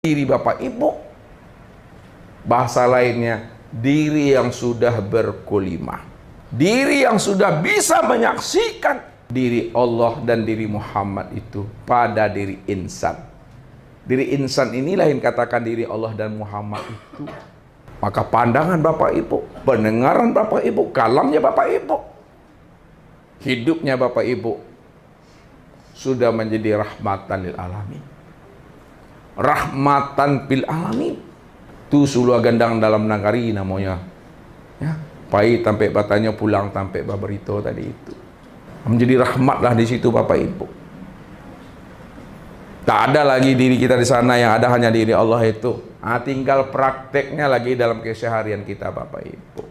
diri Bapak Ibu. Bahasa lainnya, diri yang sudah berkulimah. Diri yang sudah bisa menyaksikan diri Allah dan diri Muhammad itu pada diri insan. Diri insan inilah yang katakan diri Allah dan Muhammad itu. Maka pandangan Bapak Ibu, pendengaran Bapak Ibu, kalamnya Bapak Ibu, hidupnya Bapak Ibu sudah menjadi rahmatan lil alamin rahmatan bil alamin tu sulu gandang dalam nagari namanya ya pai sampai batanya pulang sampai baberito tadi itu menjadi rahmatlah di situ Bapak Ibu tak ada lagi diri kita di sana yang ada hanya diri Allah itu nah, tinggal prakteknya lagi dalam keseharian kita Bapak Ibu